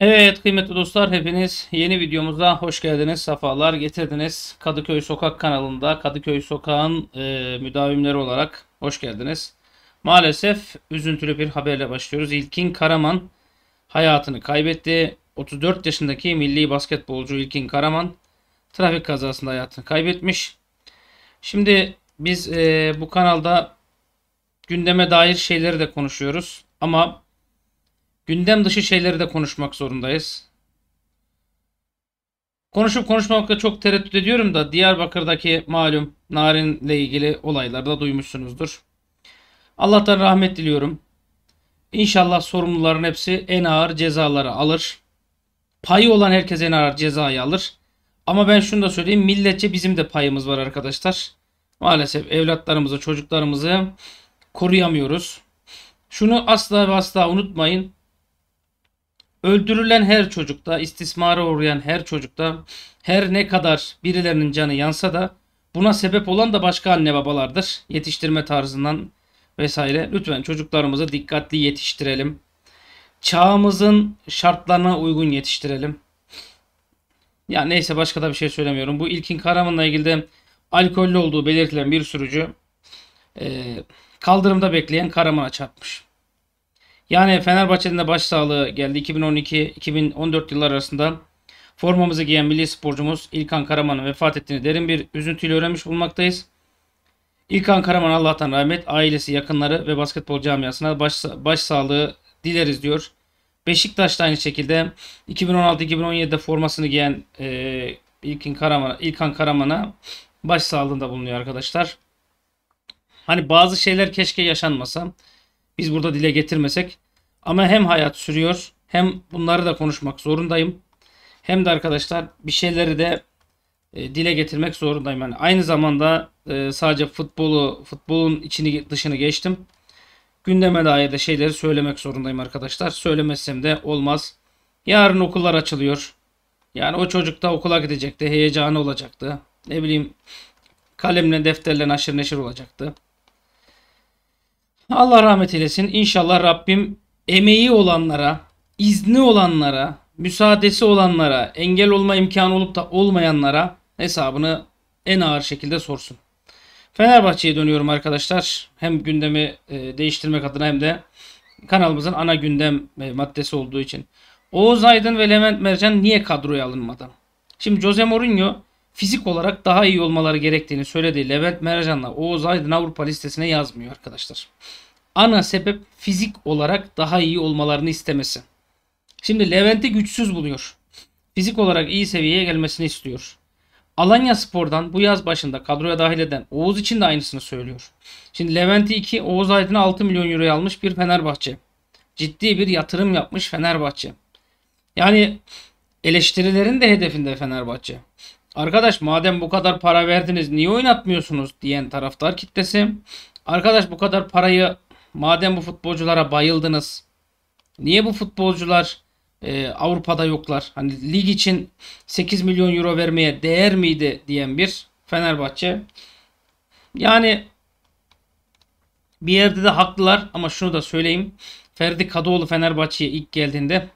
Evet kıymetli dostlar hepiniz yeni videomuza hoş geldiniz. Safalar getirdiniz. Kadıköy Sokak kanalında Kadıköy Sokağın e, müdavimleri olarak hoş geldiniz. Maalesef üzüntülü bir haberle başlıyoruz. İlkin Karaman hayatını kaybetti. 34 yaşındaki milli basketbolcu İlkin Karaman trafik kazasında hayatını kaybetmiş. Şimdi biz e, bu kanalda gündeme dair şeyleri de konuşuyoruz. Ama Gündem dışı şeyleri de konuşmak zorundayız. Konuşup konuşmamakta çok tereddüt ediyorum da Diyarbakır'daki malum Narin'le ilgili olaylarda duymuşsunuzdur. Allah'tan rahmet diliyorum. İnşallah sorumluların hepsi en ağır cezaları alır. Payı olan herkes en ağır cezayı alır. Ama ben şunu da söyleyeyim. Milletçe bizim de payımız var arkadaşlar. Maalesef evlatlarımızı, çocuklarımızı koruyamıyoruz. Şunu asla ve asla unutmayın. Öldürülen her çocukta, istismara uğrayan her çocukta her ne kadar birilerinin canı yansa da buna sebep olan da başka anne babalardır. Yetiştirme tarzından vesaire. Lütfen çocuklarımızı dikkatli yetiştirelim. Çağımızın şartlarına uygun yetiştirelim. Ya neyse başka da bir şey söylemiyorum. Bu ilkin Karaman'la ilgili de alkollü olduğu belirtilen bir sürücü kaldırımda bekleyen Karaman'a çarpmış. Yani Fenerbahçe'den de sağlığı geldi. 2012-2014 yıllar arasında formamızı giyen milli sporcumuz İlkan Karaman'ın vefat ettiğini derin bir üzüntüyle öğrenmiş bulmaktayız. İlkan Karaman Allah'tan rahmet, ailesi, yakınları ve basketbol camiasına baş, sağlığı dileriz diyor. Beşiktaş da aynı şekilde 2016-2017'de formasını giyen e, İlkin Karaman, İlkan Karaman'a başsağlığında bulunuyor arkadaşlar. Hani bazı şeyler keşke yaşanmasa. Biz burada dile getirmesek. Ama hem hayat sürüyor hem bunları da konuşmak zorundayım. Hem de arkadaşlar bir şeyleri de e, dile getirmek zorundayım. Yani aynı zamanda e, sadece futbolu, futbolun içini dışını geçtim. Gündeme dair de şeyleri söylemek zorundayım arkadaşlar. Söylemezsem de olmaz. Yarın okullar açılıyor. Yani o çocuk da okula gidecekti. Heyecanı olacaktı. Ne bileyim kalemle defterle aşırı neşir olacaktı. Allah rahmet eylesin. İnşallah Rabbim emeği olanlara, izni olanlara, müsaadesi olanlara, engel olma imkanı olup da olmayanlara hesabını en ağır şekilde sorsun. Fenerbahçe'ye dönüyorum arkadaşlar. Hem gündemi e, değiştirmek adına hem de kanalımızın ana gündem e, maddesi olduğu için. Oğuz Aydın ve Levent Mercan niye kadroya alınmadı? Şimdi Jose Mourinho fizik olarak daha iyi olmaları gerektiğini söyledi. Levent Meracan'la Oğuz Aydın Avrupa listesine yazmıyor arkadaşlar. Ana sebep fizik olarak daha iyi olmalarını istemesi. Şimdi Levent'i güçsüz buluyor. Fizik olarak iyi seviyeye gelmesini istiyor. Alanya Spor'dan bu yaz başında kadroya dahil eden Oğuz için de aynısını söylüyor. Şimdi Levent'i 2, Oğuz Aydın'a 6 milyon euroya almış bir Fenerbahçe. Ciddi bir yatırım yapmış Fenerbahçe. Yani eleştirilerin de hedefinde Fenerbahçe. Arkadaş madem bu kadar para verdiniz niye oynatmıyorsunuz diyen taraftar kitlesi. Arkadaş bu kadar parayı madem bu futbolculara bayıldınız. Niye bu futbolcular e, Avrupa'da yoklar? Hani lig için 8 milyon euro vermeye değer miydi diyen bir Fenerbahçe. Yani bir yerde de haklılar ama şunu da söyleyeyim. Ferdi Kadıoğlu Fenerbahçe'ye ilk geldiğinde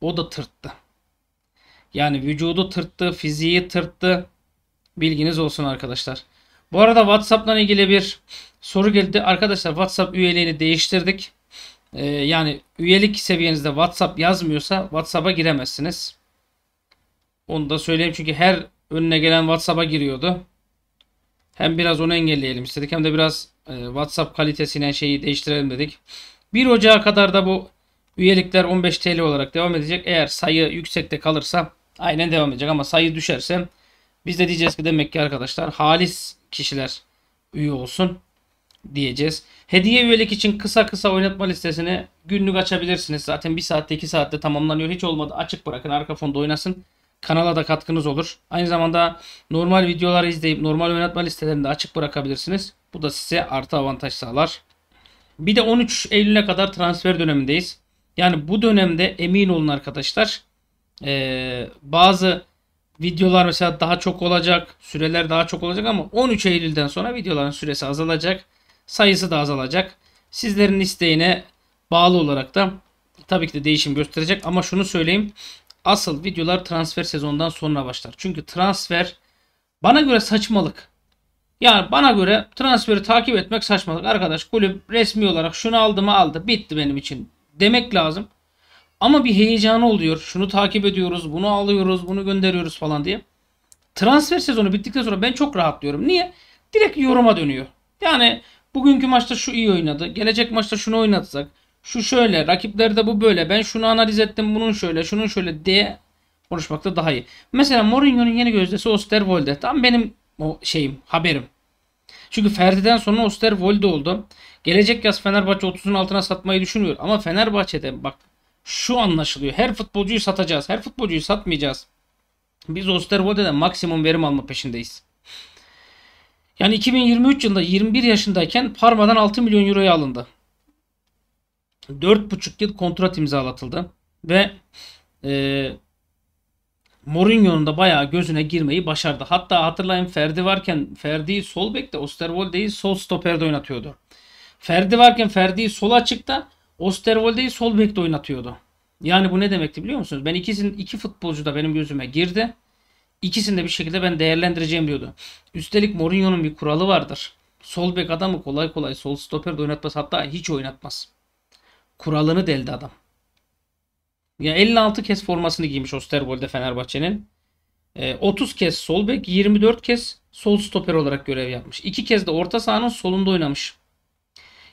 o da tırttı. Yani vücudu tırttı, fiziği tırttı. Bilginiz olsun arkadaşlar. Bu arada WhatsApp'la ilgili bir soru geldi. Arkadaşlar WhatsApp üyeliğini değiştirdik. Ee, yani üyelik seviyenizde WhatsApp yazmıyorsa WhatsApp'a giremezsiniz. Onu da söyleyeyim çünkü her önüne gelen WhatsApp'a giriyordu. Hem biraz onu engelleyelim istedik hem de biraz e, WhatsApp kalitesine şeyi değiştirelim dedik. 1 Ocağı kadar da bu üyelikler 15 TL olarak devam edecek. Eğer sayı yüksekte kalırsa aynen devam edecek ama sayı düşerse biz de diyeceğiz ki demek ki arkadaşlar halis kişiler üye olsun diyeceğiz. Hediye üyelik için kısa kısa oynatma listesini günlük açabilirsiniz. Zaten 1 saatte 2 saatte tamamlanıyor. Hiç olmadı açık bırakın arka fonda oynasın. Kanala da katkınız olur. Aynı zamanda normal videoları izleyip normal oynatma listelerini de açık bırakabilirsiniz. Bu da size artı avantaj sağlar. Bir de 13 Eylül'e kadar transfer dönemindeyiz. Yani bu dönemde emin olun arkadaşlar e, bazı videolar mesela daha çok olacak, süreler daha çok olacak ama 13 Eylül'den sonra videoların süresi azalacak, sayısı da azalacak. Sizlerin isteğine bağlı olarak da tabii ki de değişim gösterecek ama şunu söyleyeyim. Asıl videolar transfer sezondan sonra başlar. Çünkü transfer bana göre saçmalık. Yani bana göre transferi takip etmek saçmalık. Arkadaş kulüp resmi olarak şunu aldı mı aldı bitti benim için demek lazım. Ama bir heyecanı oluyor. Şunu takip ediyoruz, bunu alıyoruz, bunu gönderiyoruz falan diye. Transfer sezonu bittikten sonra ben çok rahatlıyorum. Niye? Direkt yoruma dönüyor. Yani bugünkü maçta şu iyi oynadı. Gelecek maçta şunu oynatsak. Şu şöyle, de bu böyle. Ben şunu analiz ettim, bunun şöyle, şunun şöyle diye konuşmakta daha iyi. Mesela Mourinho'nun yeni gözdesi Osterwolde. Tam benim o şeyim, haberim. Çünkü Ferdi'den sonra Osterwolde oldu. Gelecek yaz Fenerbahçe 30'un altına satmayı düşünüyor. Ama Fenerbahçe'de bak şu anlaşılıyor. Her futbolcuyu satacağız. Her futbolcuyu satmayacağız. Biz Osterwolde'den maksimum verim alma peşindeyiz. Yani 2023 yılında 21 yaşındayken Parma'dan 6 milyon euroya alındı. 4,5 yıl kontrat imzalatıldı. Ve e, Mourinho'nun da bayağı gözüne girmeyi başardı. Hatta hatırlayın Ferdi varken Ferdi'yi sol bekte Osterwolde'yi sol stoperde oynatıyordu. Ferdi varken Ferdi'yi sol açıkta Osterwolde'yi sol bekte oynatıyordu. Yani bu ne demekti biliyor musunuz? Ben ikisinin iki futbolcu da benim gözüme girdi. İkisini de bir şekilde ben değerlendireceğim diyordu. Üstelik Mourinho'nun bir kuralı vardır. Sol bek adamı kolay kolay sol stoper de oynatmaz. Hatta hiç oynatmaz. Kuralını deldi adam. Ya 56 kez formasını giymiş Osterwold'e Fenerbahçe'nin. 30 e, kez sol bek, 24 kez sol stoper olarak görev yapmış. 2 kez de orta sahanın solunda oynamış.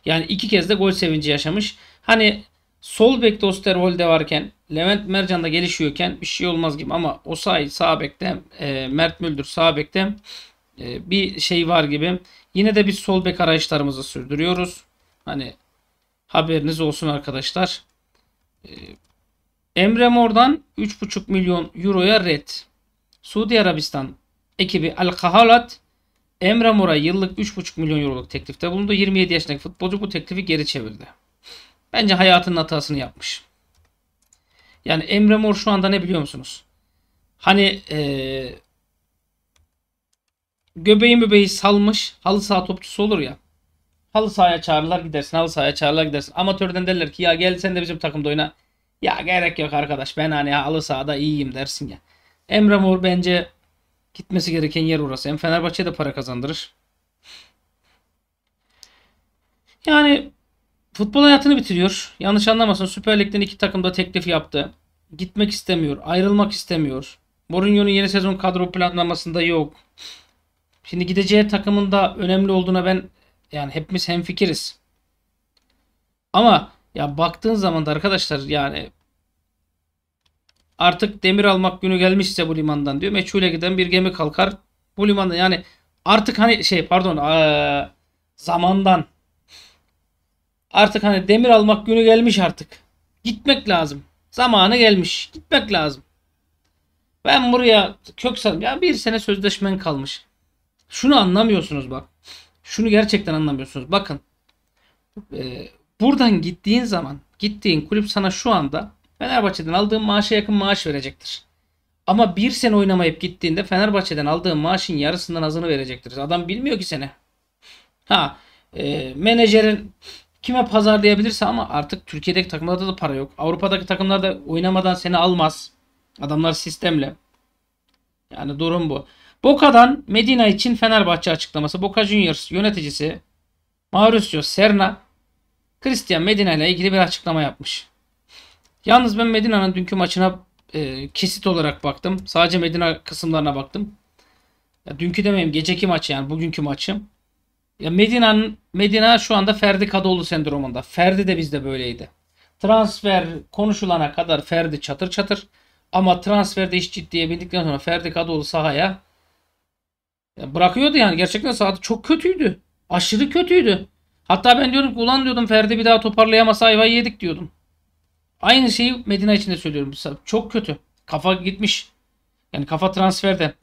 Yani iki kez de gol sevinci yaşamış. Hani sol bekte Osterwolde varken Levent Mercan da gelişiyorken bir şey olmaz gibi ama o say sağ bekte e, Mert Müldür sağ bekte e, bir şey var gibi. Yine de biz sol bek arayışlarımızı sürdürüyoruz. Hani haberiniz olsun arkadaşlar. E, Emre Mor'dan 3,5 milyon euroya red. Suudi Arabistan ekibi Al Kahalat Emre Mor'a yıllık 3,5 milyon euroluk teklifte bulundu. 27 yaşındaki futbolcu bu teklifi geri çevirdi. Bence hayatının hatasını yapmış. Yani Emre Mor şu anda ne biliyor musunuz? Hani ee, göbeği mübeği salmış halı saha topçusu olur ya. Halı sahaya çağırırlar gidersin. Halı sahaya çağırırlar gidersin. Amatörden derler ki ya gel sen de bizim takımda oyna. Ya gerek yok arkadaş ben hani halı sahada iyiyim dersin ya. Emre Mor bence gitmesi gereken yer orası. Hem Fenerbahçe'ye de para kazandırır. Yani Futbol hayatını bitiriyor. Yanlış anlamasın Süper Lig'den iki takım da teklif yaptı. Gitmek istemiyor. Ayrılmak istemiyor. Mourinho'nun yeni sezon kadro planlamasında yok. Şimdi gideceği takımın da önemli olduğuna ben yani hepimiz hemfikiriz. Ama ya baktığın zaman da arkadaşlar yani artık demir almak günü gelmişse bu limandan diyor. Meçhule giden bir gemi kalkar. Bu limandan yani artık hani şey pardon ee, zamandan Artık hani demir almak günü gelmiş artık. Gitmek lazım. Zamanı gelmiş. Gitmek lazım. Ben buraya kök sal ya bir sene sözleşmen kalmış. Şunu anlamıyorsunuz bak. Şunu gerçekten anlamıyorsunuz. Bakın. E, buradan gittiğin zaman gittiğin kulüp sana şu anda Fenerbahçe'den aldığın maaşa yakın maaş verecektir. Ama bir sene oynamayıp gittiğinde Fenerbahçe'den aldığın maaşın yarısından azını verecektir. Adam bilmiyor ki seni. Ha e, menajerin kime pazarlayabilirse ama artık Türkiye'deki takımlarda da para yok. Avrupa'daki takımlarda oynamadan seni almaz. Adamlar sistemle. Yani durum bu. Bokadan Medina için Fenerbahçe açıklaması. Boca Juniors yöneticisi Mauricio Serna Christian Medina ile ilgili bir açıklama yapmış. Yalnız ben Medina'nın dünkü maçına e, kesit olarak baktım. Sadece Medina kısımlarına baktım. Ya dünkü demeyeyim geceki maçı yani bugünkü maçım. Ya Medina'nın Medina şu anda Ferdi Kadıoğlu sendromunda. Ferdi de bizde böyleydi. Transfer konuşulana kadar Ferdi çatır çatır. Ama transferde iş ciddiye bindikten sonra Ferdi Kadıoğlu sahaya ya bırakıyordu yani. Gerçekten sahada çok kötüydü. Aşırı kötüydü. Hatta ben diyordum ki ulan diyordum Ferdi bir daha toparlayamasa ayvayı yedik diyordum. Aynı şeyi Medina için de söylüyorum. Çok kötü. Kafa gitmiş. Yani kafa transferde.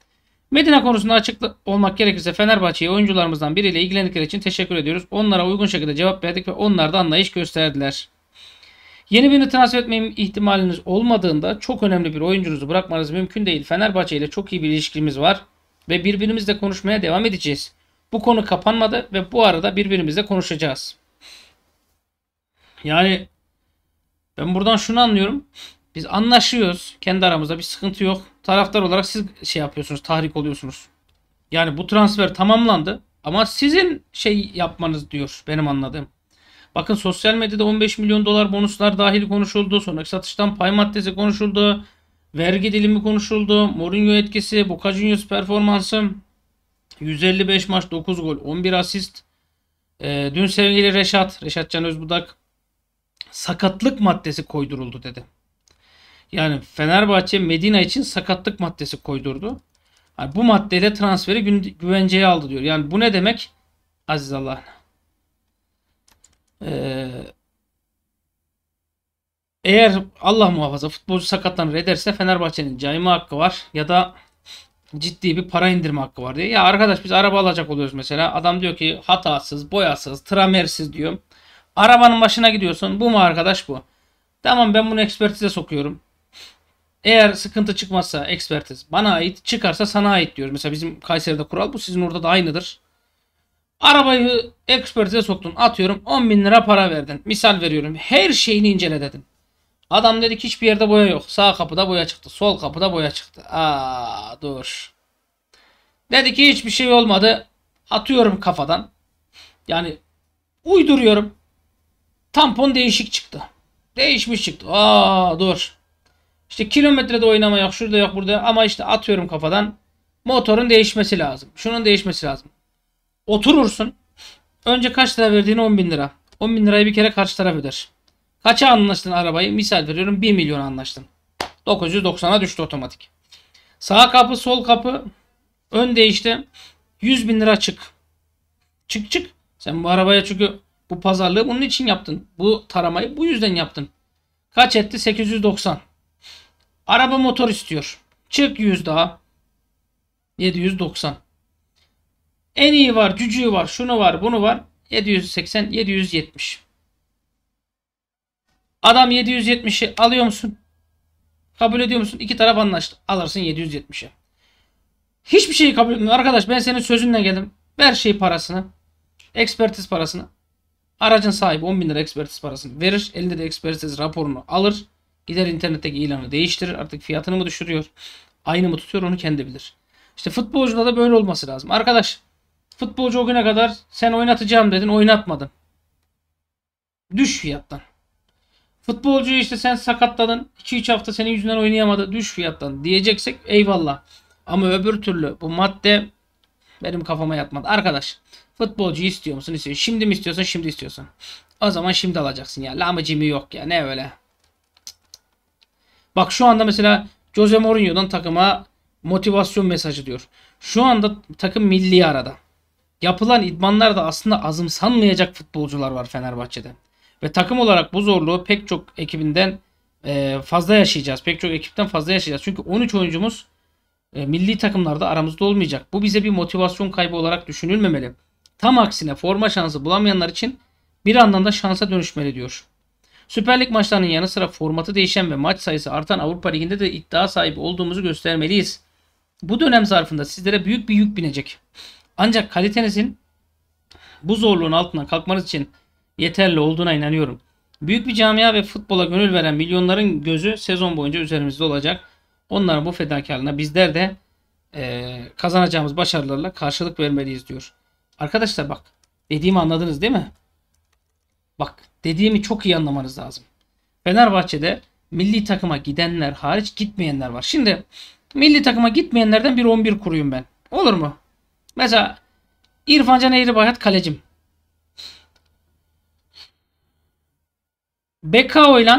Medine konusunda açık olmak gerekirse Fenerbahçe'ye oyuncularımızdan biriyle ilgilendikleri için teşekkür ediyoruz. Onlara uygun şekilde cevap verdik ve onlar da anlayış gösterdiler. Yeni birini transfer etme ihtimaliniz olmadığında çok önemli bir oyuncunuzu bırakmanız mümkün değil. Fenerbahçe ile çok iyi bir ilişkimiz var ve birbirimizle konuşmaya devam edeceğiz. Bu konu kapanmadı ve bu arada birbirimizle konuşacağız. Yani ben buradan şunu anlıyorum. Biz anlaşıyoruz. Kendi aramızda bir sıkıntı yok taraftar olarak siz şey yapıyorsunuz, tahrik oluyorsunuz. Yani bu transfer tamamlandı ama sizin şey yapmanız diyor benim anladığım. Bakın sosyal medyada 15 milyon dolar bonuslar dahil konuşuldu. Sonraki satıştan pay maddesi konuşuldu. Vergi dilimi konuşuldu. Mourinho etkisi, Boca Juniors performansı. 155 maç 9 gol 11 asist. Ee, dün sevgili Reşat, Reşat Can Özbudak sakatlık maddesi koyduruldu dedi. Yani Fenerbahçe Medina için sakatlık maddesi koydurdu. Yani bu maddede transferi güvenceye aldı diyor. Yani bu ne demek? Aziz Allah. Ee, eğer Allah muhafaza futbolcu sakatlanır ederse Fenerbahçe'nin cayma hakkı var ya da ciddi bir para indirme hakkı var diye. Ya arkadaş biz araba alacak oluyoruz mesela. Adam diyor ki hatasız, boyasız, tramersiz diyor. Arabanın başına gidiyorsun. Bu mu arkadaş bu? Tamam ben bunu ekspertize sokuyorum. Eğer sıkıntı çıkmazsa ekspertiz bana ait, çıkarsa sana ait diyoruz. Mesela bizim Kayseri'de kural bu, sizin orada da aynıdır. Arabayı ekspertize soktun atıyorum 10 bin lira para verdin. Misal veriyorum her şeyini incele dedim. Adam dedi ki hiçbir yerde boya yok. Sağ kapıda boya çıktı. Sol kapıda boya çıktı. Aa dur. Dedi ki hiçbir şey olmadı. Atıyorum kafadan. Yani uyduruyorum. Tampon değişik çıktı. Değişmiş çıktı. Aa dur. İşte kilometrede oynama yok, şurada yok, burada ama işte atıyorum kafadan. Motorun değişmesi lazım. Şunun değişmesi lazım. Oturursun. Önce kaç lira verdiğini 10 bin lira. 10 bin lirayı bir kere karşı taraf öder. Kaça anlaştın arabayı? Misal veriyorum 1 milyon anlaştın. 990'a düştü otomatik. Sağ kapı, sol kapı, ön değişti. 100 bin lira çık. Çık çık. Sen bu arabaya çünkü bu pazarlığı bunun için yaptın. Bu taramayı bu yüzden yaptın. Kaç etti? 890. Araba motor istiyor. Çık 100 daha. 790. En iyi var, cücüğü var, şunu var, bunu var. 780, 770. Adam 770'i alıyor musun? Kabul ediyor musun? İki taraf anlaştı. Alırsın 770'i. Hiçbir şeyi kabul etmiyor. Arkadaş ben senin sözünle geldim. Ver şey parasını. Ekspertiz parasını. Aracın sahibi 10 bin lira ekspertiz parasını verir. Elinde de ekspertiz raporunu alır. Gider internetteki ilanı değiştirir. Artık fiyatını mı düşürüyor? Aynı mı tutuyor onu kendi bilir. İşte futbolcuda da böyle olması lazım. Arkadaş futbolcu o güne kadar sen oynatacağım dedin oynatmadın. Düş fiyattan. Futbolcuyu işte sen sakatladın. 2-3 hafta senin yüzünden oynayamadı. Düş fiyattan diyeceksek eyvallah. Ama öbür türlü bu madde benim kafama yatmadı. Arkadaş futbolcu istiyor musun? İstiyor. Şimdi mi istiyorsun şimdi istiyorsun, O zaman şimdi alacaksın ya. Lamı cimi yok ya. Ne öyle. Bak şu anda mesela Jose Mourinho'dan takıma motivasyon mesajı diyor. Şu anda takım milli arada. Yapılan idmanlar da aslında azımsanmayacak futbolcular var Fenerbahçe'de. Ve takım olarak bu zorluğu pek çok ekibinden e, fazla yaşayacağız. Pek çok ekipten fazla yaşayacağız. Çünkü 13 oyuncumuz e, milli takımlarda aramızda olmayacak. Bu bize bir motivasyon kaybı olarak düşünülmemeli. Tam aksine forma şansı bulamayanlar için bir anlamda şansa dönüşmeli diyor. Süper Lig maçlarının yanı sıra formatı değişen ve maç sayısı artan Avrupa Ligi'nde de iddia sahibi olduğumuzu göstermeliyiz. Bu dönem zarfında sizlere büyük bir yük binecek. Ancak kalitenizin bu zorluğun altından kalkmanız için yeterli olduğuna inanıyorum. Büyük bir camia ve futbola gönül veren milyonların gözü sezon boyunca üzerimizde olacak. Onların bu fedakarlığına bizler de e, kazanacağımız başarılarla karşılık vermeliyiz diyor. Arkadaşlar bak dediğimi anladınız değil mi? Bak dediğimi çok iyi anlamanız lazım. Fenerbahçe'de milli takıma gidenler hariç gitmeyenler var. Şimdi milli takıma gitmeyenlerden bir 11 kuruyum ben. Olur mu? Mesela İrfan Can Eğribayat kalecim. Bekao ile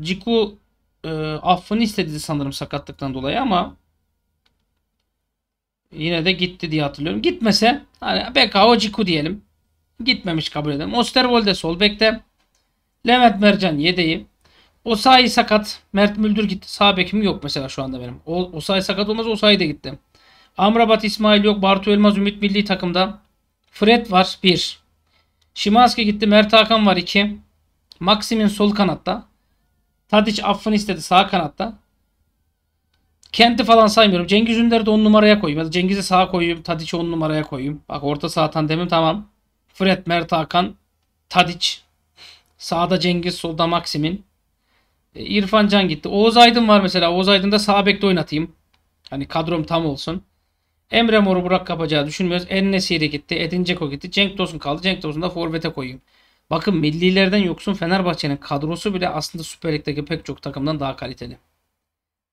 Ciku e, affını istedi sanırım sakatlıktan dolayı ama yine de gitti diye hatırlıyorum. Gitmese hani Bekao Ciku diyelim. Gitmemiş kabul edelim. Osterwolde sol bekte. Levent Mercan yedeği. Osayi sakat. Mert Müldür gitti. Sağ bekim yok mesela şu anda benim. O, Osayi sakat olmaz Osayi de gitti. Amrabat İsmail yok. Bartu Elmaz Ümit Milli takımda. Fred var 1. Şimanski gitti. Mert Hakan var 2. Maxim'in sol kanatta. Tadiç affını istedi sağ kanatta. Kent'i falan saymıyorum. Cengiz Ünder'i de 10 numaraya koyayım. Ya da Cengiz'i sağa koyayım. Tadic'i 10 numaraya koyayım. Bak orta saha tandemim tamam. Fred, Mert Hakan, Tadic. Sağda Cengiz, solda Maksim'in. E, İrfan Can gitti. Oğuz Aydın var mesela. Oğuz Aydın da sağ bekte oynatayım. Hani kadrom tam olsun. Emre Mor'u Burak kapacağı düşünmüyoruz. Ennesiri gitti. Edin Ceko gitti. Cenk Tosun kaldı. Cenk Tosun'u da forvete koyayım. Bakın millilerden yoksun Fenerbahçe'nin kadrosu bile aslında Süper Lig'deki pek çok takımdan daha kaliteli.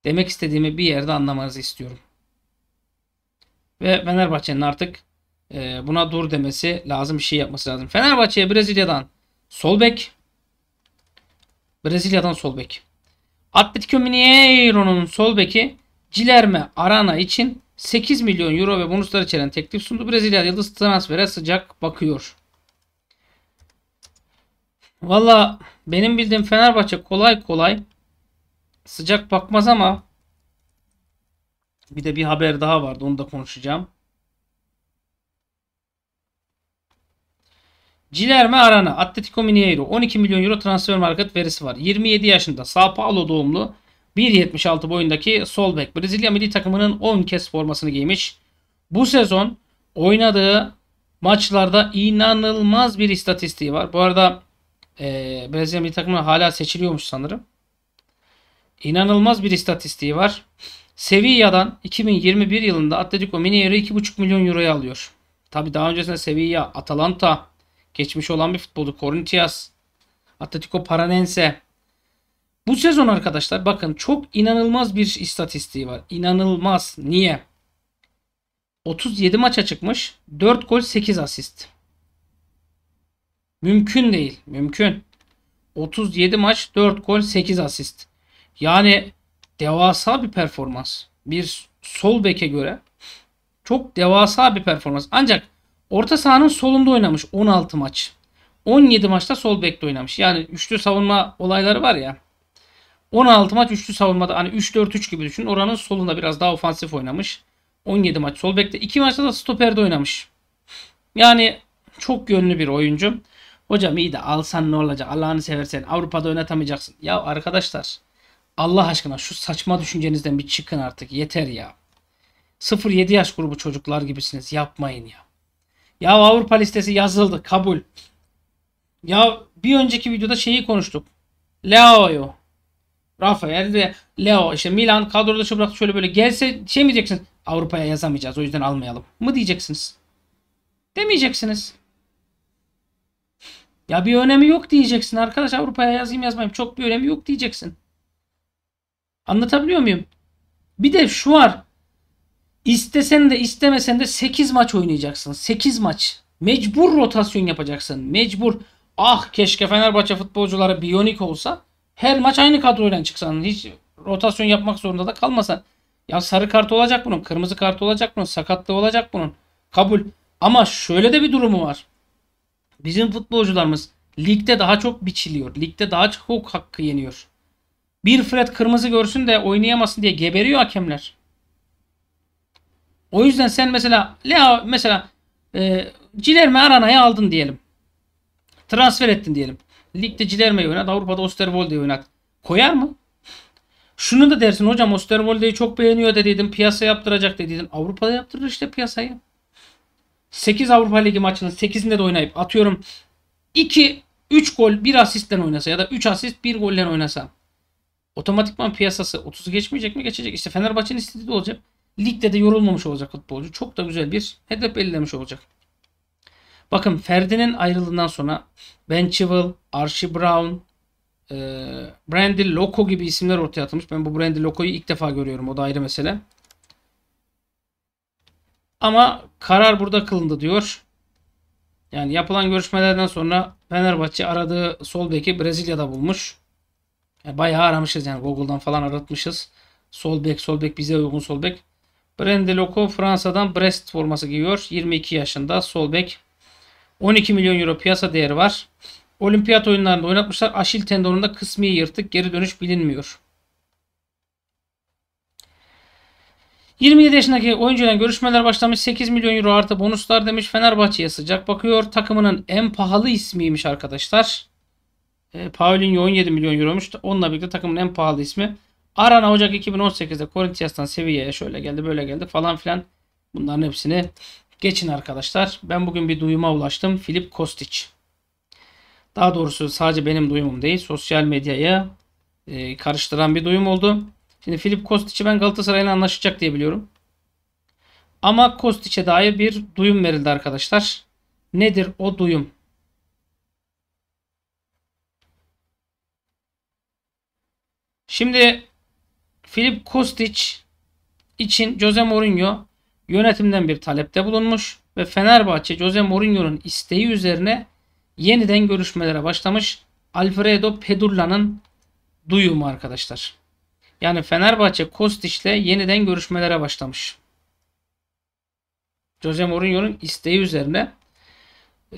Demek istediğimi bir yerde anlamanızı istiyorum. Ve Fenerbahçe'nin artık e, buna dur demesi lazım. Bir şey yapması lazım. Fenerbahçe'ye Brezilya'dan sol bek. Brezilya'dan sol bek. Atletico Mineiro'nun sol beki Cilerme Arana için 8 milyon euro ve bonuslar içeren teklif sundu. Brezilya yıldız transfere sıcak bakıyor. Valla benim bildiğim Fenerbahçe kolay kolay sıcak bakmaz ama bir de bir haber daha vardı onu da konuşacağım. Cilerme Arana, Atletico Mineiro 12 milyon euro transfer market verisi var. 27 yaşında Sao Paulo doğumlu 1.76 boyundaki sol bek Brezilya milli takımının 10 kez formasını giymiş. Bu sezon oynadığı maçlarda inanılmaz bir istatistiği var. Bu arada e, Brezilya milli Takımı hala seçiliyormuş sanırım. İnanılmaz bir istatistiği var. Sevilla'dan 2021 yılında Atletico Mineiro 2,5 milyon euroya alıyor. Tabi daha öncesinde Sevilla, Atalanta, Geçmiş olan bir futbolcu. Corinthians, Atletico Paranense. Bu sezon arkadaşlar bakın çok inanılmaz bir istatistiği var. İnanılmaz. Niye? 37 maça çıkmış. 4 gol 8 asist. Mümkün değil. Mümkün. 37 maç 4 gol 8 asist. Yani devasa bir performans. Bir sol beke göre çok devasa bir performans. Ancak Orta sahanın solunda oynamış 16 maç. 17 maçta sol bekte oynamış. Yani üçlü savunma olayları var ya. 16 maç üçlü savunmada hani 3-4-3 gibi düşün. Oranın solunda biraz daha ofansif oynamış. 17 maç sol bekte. 2 maçta da stoperde oynamış. Yani çok yönlü bir oyuncu. Hocam iyi de alsan ne olacak? Allah'ını seversen Avrupa'da oynatamayacaksın. Ya arkadaşlar Allah aşkına şu saçma düşüncenizden bir çıkın artık. Yeter ya. 0-7 yaş grubu çocuklar gibisiniz. Yapmayın ya. Ya Avrupa listesi yazıldı. Kabul. Ya bir önceki videoda şeyi konuştuk. Leo'yu. Rafael ve Leo işte Milan kadroda şu bıraktı şöyle böyle gelse şey mi diyeceksiniz? Avrupa'ya yazamayacağız o yüzden almayalım mı diyeceksiniz? Demeyeceksiniz. Ya bir önemi yok diyeceksin arkadaş Avrupa'ya yazayım yazmayayım çok bir önemi yok diyeceksin. Anlatabiliyor muyum? Bir de şu var İstesen de istemesen de 8 maç oynayacaksın. 8 maç. Mecbur rotasyon yapacaksın. Mecbur. Ah keşke Fenerbahçe futbolcuları biyonik olsa. Her maç aynı kadroyla çıksan. Hiç rotasyon yapmak zorunda da kalmasan. Ya sarı kart olacak bunun. Kırmızı kart olacak bunun. Sakatlığı olacak bunun. Kabul. Ama şöyle de bir durumu var. Bizim futbolcularımız ligde daha çok biçiliyor. Ligde daha çok hakkı yeniyor. Bir Fred kırmızı görsün de oynayamasın diye geberiyor hakemler. O yüzden sen mesela Leo mesela e, Cilerme Arana'yı aldın diyelim. Transfer ettin diyelim. Ligde Cilerme'yi oynat. Avrupa'da Osterwolde'yi oynat. Koyar mı? Şunu da dersin hocam Osterwolde'yi çok beğeniyor dediydin. Piyasa yaptıracak dediydin. Avrupa'da yaptırır işte piyasayı. 8 Avrupa Ligi maçının 8'inde de oynayıp atıyorum 2 3 gol 1 asistten oynasa ya da 3 asist 1 golle oynasa otomatikman piyasası 30'u geçmeyecek mi? Geçecek. İşte Fenerbahçe'nin istediği de olacak. Ligde de yorulmamış olacak futbolcu. Çok da güzel bir hedef belirlemiş olacak. Bakın Ferdi'nin ayrılığından sonra Ben Chilwell, Archie Brown, e, Brandy Loco gibi isimler ortaya atılmış. Ben bu Brandy Loco'yu ilk defa görüyorum. O da ayrı mesele. Ama karar burada kılındı diyor. Yani yapılan görüşmelerden sonra Fenerbahçe aradığı sol beki Brezilya'da bulmuş. Yani bayağı aramışız yani Google'dan falan aratmışız. Sol bek, sol bek bize uygun sol bek. Brende Loko Fransa'dan Brest forması giyiyor. 22 yaşında. Sol bek. 12 milyon euro piyasa değeri var. Olimpiyat oyunlarında oynatmışlar. Aşil tendonunda kısmi yırtık. Geri dönüş bilinmiyor. 27 yaşındaki oyuncuyla görüşmeler başlamış. 8 milyon euro artı bonuslar demiş. Fenerbahçe'ye sıcak bakıyor. Takımının en pahalı ismiymiş arkadaşlar. E, Paulinho 17 milyon euromuş. Onunla birlikte takımın en pahalı ismi. Aran Ocak 2018'de Corinthians'tan Sevilla'ya şöyle geldi böyle geldi falan filan. Bunların hepsini geçin arkadaşlar. Ben bugün bir duyuma ulaştım. Filip Kostic. Daha doğrusu sadece benim duyumum değil. Sosyal medyaya e, karıştıran bir duyum oldu. Şimdi Filip Kostic'i ben Galatasaray'la anlaşacak diye biliyorum. Ama Kostic'e dair bir duyum verildi arkadaşlar. Nedir o duyum? Şimdi Filip Kostic için Jose Mourinho yönetimden bir talepte bulunmuş ve Fenerbahçe Jose Mourinho'nun isteği üzerine yeniden görüşmelere başlamış Alfredo Pedulla'nın duyumu arkadaşlar. Yani Fenerbahçe Kostiç'le yeniden görüşmelere başlamış. Jose Mourinho'nun isteği üzerine. E,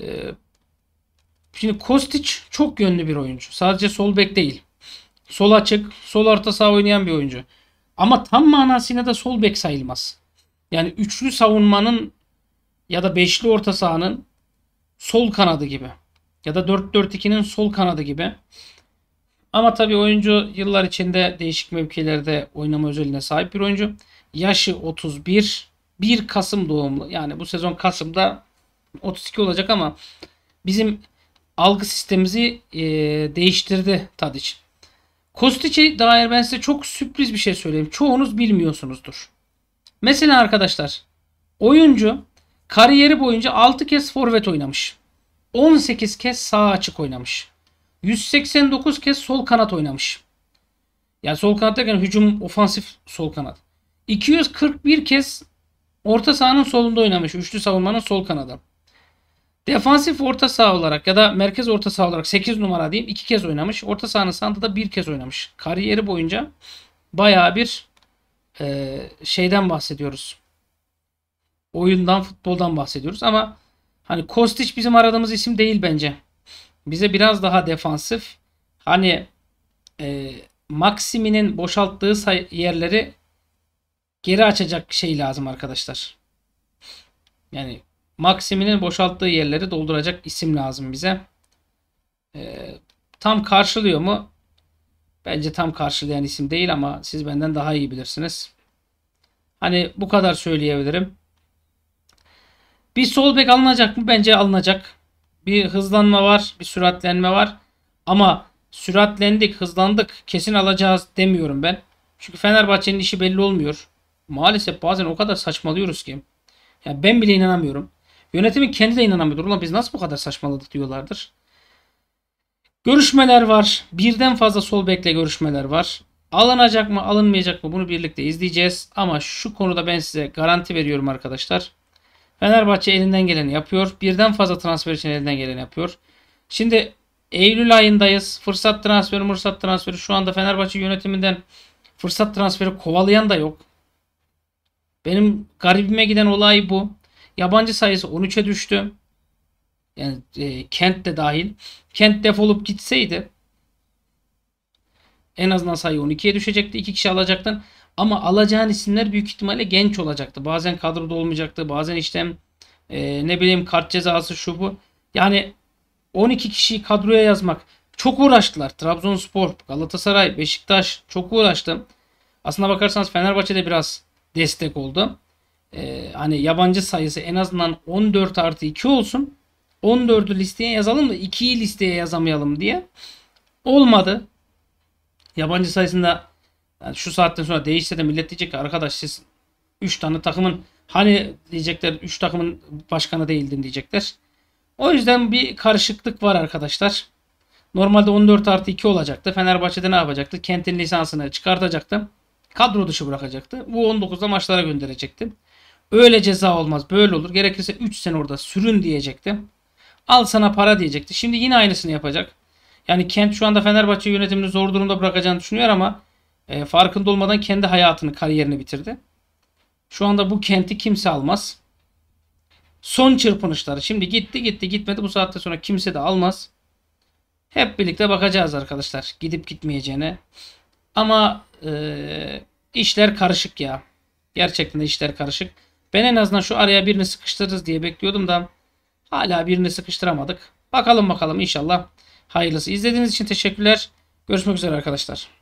şimdi Kostiç çok yönlü bir oyuncu. Sadece sol bek değil. Sol açık, sol orta saha oynayan bir oyuncu. Ama tam manasıyla da sol bek sayılmaz. Yani üçlü savunmanın ya da beşli orta sahanın sol kanadı gibi. Ya da 4-4-2'nin sol kanadı gibi. Ama tabii oyuncu yıllar içinde değişik mevkilerde oynama özelliğine sahip bir oyuncu. Yaşı 31. 1 Kasım doğumlu. Yani bu sezon Kasım'da 32 olacak ama bizim algı sistemimizi e, değiştirdi için. Kostic'e dair ben size çok sürpriz bir şey söyleyeyim. Çoğunuz bilmiyorsunuzdur. Mesela arkadaşlar oyuncu kariyeri boyunca 6 kez forvet oynamış. 18 kez sağ açık oynamış. 189 kez sol kanat oynamış. Yani sol kanat derken hücum ofansif sol kanat. 241 kez orta sahanın solunda oynamış. Üçlü savunmanın sol kanadı. Defansif orta saha olarak ya da merkez orta saha olarak 8 numara diyeyim 2 kez oynamış. Orta sahanın sanda da 1 kez oynamış. Kariyeri boyunca baya bir e, şeyden bahsediyoruz. Oyundan, futboldan bahsediyoruz ama hani Kostić bizim aradığımız isim değil bence. Bize biraz daha defansif hani e, Maximi'nin boşalttığı yerleri geri açacak şey lazım arkadaşlar. Yani Maksimi'nin boşalttığı yerleri dolduracak isim lazım bize. Ee, tam karşılıyor mu? Bence tam karşılayan isim değil ama siz benden daha iyi bilirsiniz. Hani bu kadar söyleyebilirim. Bir sol bek alınacak mı? Bence alınacak. Bir hızlanma var, bir süratlenme var. Ama süratlendik, hızlandık, kesin alacağız demiyorum ben. Çünkü Fenerbahçe'nin işi belli olmuyor. Maalesef bazen o kadar saçmalıyoruz ki. Yani ben bile inanamıyorum. Yönetimin kendi de inanamıyordur. Ulan biz nasıl bu kadar saçmaladık diyorlardır. Görüşmeler var. Birden fazla sol bekle görüşmeler var. Alınacak mı alınmayacak mı bunu birlikte izleyeceğiz. Ama şu konuda ben size garanti veriyorum arkadaşlar. Fenerbahçe elinden geleni yapıyor. Birden fazla transfer için elinden geleni yapıyor. Şimdi Eylül ayındayız. Fırsat transferi, fırsat transferi. Şu anda Fenerbahçe yönetiminden fırsat transferi kovalayan da yok. Benim garibime giden olay bu. Yabancı sayısı 13'e düştü. Yani e, Kent de dahil. Kent defolup gitseydi en azından sayı 12'ye düşecekti. 2 kişi alacaktın. Ama alacağın isimler büyük ihtimalle genç olacaktı. Bazen kadroda olmayacaktı. Bazen işte e, ne bileyim kart cezası şu bu. Yani 12 kişiyi kadroya yazmak. Çok uğraştılar. Trabzonspor, Galatasaray, Beşiktaş çok uğraştı. Aslına bakarsanız Fenerbahçe de biraz destek oldu e, hani yabancı sayısı en azından 14 artı 2 olsun. 14'ü listeye yazalım da 2'yi listeye yazamayalım diye. Olmadı. Yabancı sayısında yani şu saatten sonra değişse de millet diyecek ki arkadaş siz 3 tane takımın hani diyecekler 3 takımın başkanı değildin diyecekler. O yüzden bir karışıklık var arkadaşlar. Normalde 14 artı 2 olacaktı. Fenerbahçe'de ne yapacaktı? Kent'in lisansını çıkartacaktı. Kadro dışı bırakacaktı. Bu 19'da maçlara gönderecekti. Öyle ceza olmaz. Böyle olur. Gerekirse 3 sene orada sürün diyecekti. Al sana para diyecekti. Şimdi yine aynısını yapacak. Yani Kent şu anda Fenerbahçe yönetimini zor durumda bırakacağını düşünüyor ama e, farkında olmadan kendi hayatını, kariyerini bitirdi. Şu anda bu Kent'i kimse almaz. Son çırpınışları. Şimdi gitti gitti gitmedi. Bu saatte sonra kimse de almaz. Hep birlikte bakacağız arkadaşlar. Gidip gitmeyeceğine. Ama e, işler karışık ya. Gerçekten de işler karışık. Ben en azından şu araya birini sıkıştırırız diye bekliyordum da hala birini sıkıştıramadık. Bakalım bakalım inşallah hayırlısı. İzlediğiniz için teşekkürler. Görüşmek üzere arkadaşlar.